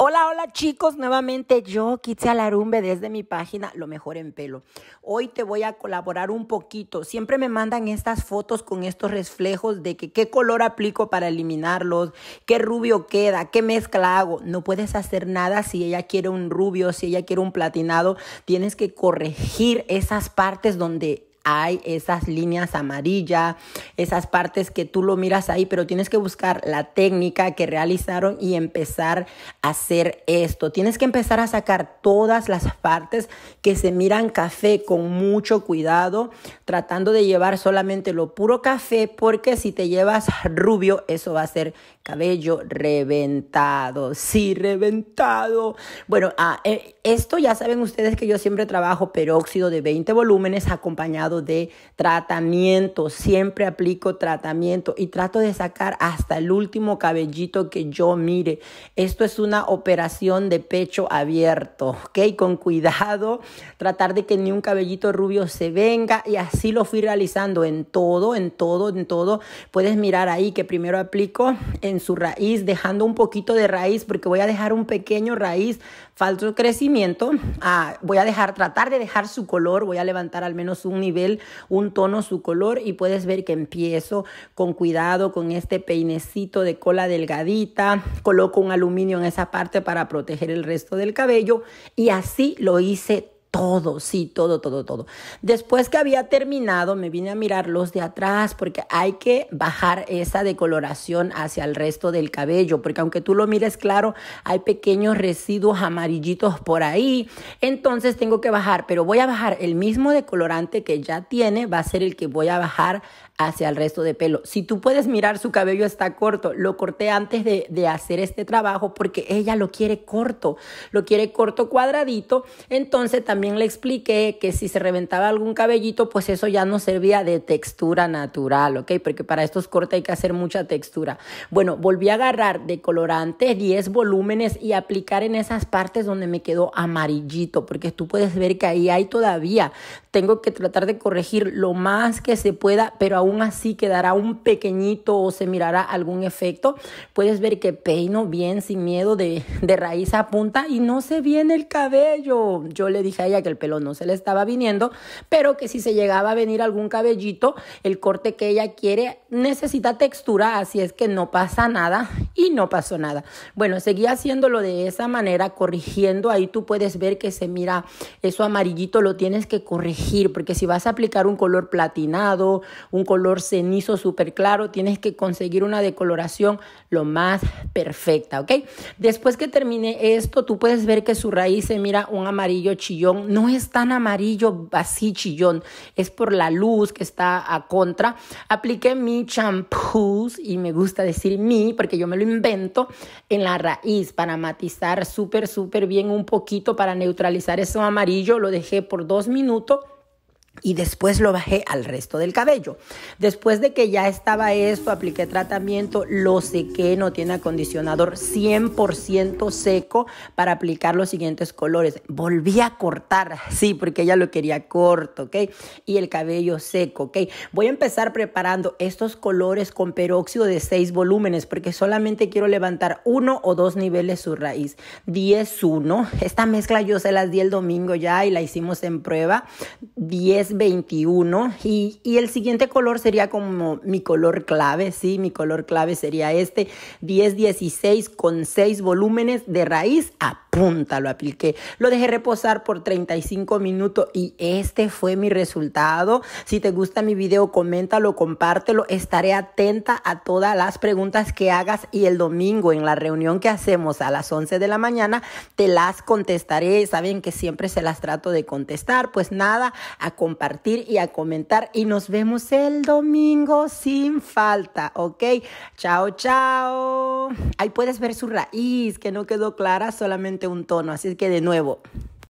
Hola, hola chicos, nuevamente yo, Kitsia Larumbe, desde mi página Lo Mejor en Pelo. Hoy te voy a colaborar un poquito. Siempre me mandan estas fotos con estos reflejos de que qué color aplico para eliminarlos, qué rubio queda, qué mezcla hago. No puedes hacer nada si ella quiere un rubio, si ella quiere un platinado. Tienes que corregir esas partes donde hay esas líneas amarillas, esas partes que tú lo miras ahí, pero tienes que buscar la técnica que realizaron y empezar a hacer esto. Tienes que empezar a sacar todas las partes que se miran café con mucho cuidado, tratando de llevar solamente lo puro café, porque si te llevas rubio, eso va a ser cabello reventado. Sí, reventado. Bueno, ah, eh, esto ya saben ustedes que yo siempre trabajo peróxido de 20 volúmenes acompañado de tratamiento, siempre aplico tratamiento y trato de sacar hasta el último cabellito que yo mire. Esto es una operación de pecho abierto, ¿ok? Con cuidado, tratar de que ni un cabellito rubio se venga y así lo fui realizando en todo, en todo, en todo. Puedes mirar ahí que primero aplico en su raíz, dejando un poquito de raíz porque voy a dejar un pequeño raíz falso crecimiento. Ah, voy a dejar, tratar de dejar su color, voy a levantar al menos un nivel, un tono, su color y puedes ver que empiezo con cuidado con este peinecito de cola delgadita, coloco un aluminio en esa parte para proteger el resto del cabello y así lo hice todo, sí, todo, todo, todo. Después que había terminado, me vine a mirar los de atrás, porque hay que bajar esa decoloración hacia el resto del cabello, porque aunque tú lo mires claro, hay pequeños residuos amarillitos por ahí. Entonces tengo que bajar, pero voy a bajar el mismo decolorante que ya tiene, va a ser el que voy a bajar hacia el resto de pelo. Si tú puedes mirar, su cabello está corto. Lo corté antes de, hacer este trabajo porque ella lo quiere corto, lo quiere corto cuadradito. Entonces también le expliqué que si se reventaba algún cabellito, pues eso ya no servía de textura natural, ¿ok? Porque para estos cortes hay que hacer mucha textura. Bueno, volví a agarrar de colorante 10 volúmenes y aplicar en esas partes donde me quedó amarillito, porque tú puedes ver que ahí hay todavía. Tengo que tratar de corregir lo más que se pueda, pero aún aún así quedará un pequeñito o se mirará algún efecto. Puedes ver que peino bien sin miedo de, de raíz a punta y no se viene el cabello. Yo le dije a ella que el pelo no se le estaba viniendo, pero que si se llegaba a venir algún cabellito, el corte que ella quiere necesita textura, así es que no pasa nada y no pasó nada. Bueno, seguí haciéndolo de esa manera, corrigiendo. Ahí tú puedes ver que se mira, eso amarillito lo tienes que corregir, porque si vas a aplicar un color platinado, un color cenizo súper claro, tienes que conseguir una decoloración lo más perfecta, ¿ok? Después que termine esto, tú puedes ver que su raíz se mira un amarillo chillón. No es tan amarillo así chillón, es por la luz que está a contra. Apliqué mi champús y me gusta decir mi porque yo me lo invento en la raíz para matizar súper, súper bien un poquito para neutralizar eso amarillo. Lo dejé por dos minutos y después lo bajé al resto del cabello. Después de que ya estaba esto, apliqué tratamiento, lo sequé, no tiene acondicionador 100% seco para aplicar los siguientes colores. Volví a cortar, sí, porque ella lo quería corto, ¿ok? Y el cabello seco, ¿ok? Voy a empezar preparando estos colores con peróxido de 6 volúmenes porque solamente quiero levantar uno o dos niveles su raíz. 10-1. Esta mezcla yo se las di el domingo ya y la hicimos en prueba. 10 21 y, el siguiente color sería como mi color clave, sí, mi color clave sería este, 1016 con 6 volúmenes de raíz a lo apliqué. Lo dejé reposar por 35 minutos y este fue mi resultado. Si te gusta mi video, coméntalo, compártelo. Estaré atenta a todas las preguntas que hagas y el domingo en la reunión que hacemos a las 11 de la mañana te las contestaré. Saben que siempre se las trato de contestar. Pues nada, a compartir y a comentar y nos vemos el domingo sin falta, ¿ok? Chao, chao. Ahí puedes ver su raíz que no quedó clara, solamente un tono. Así que de nuevo,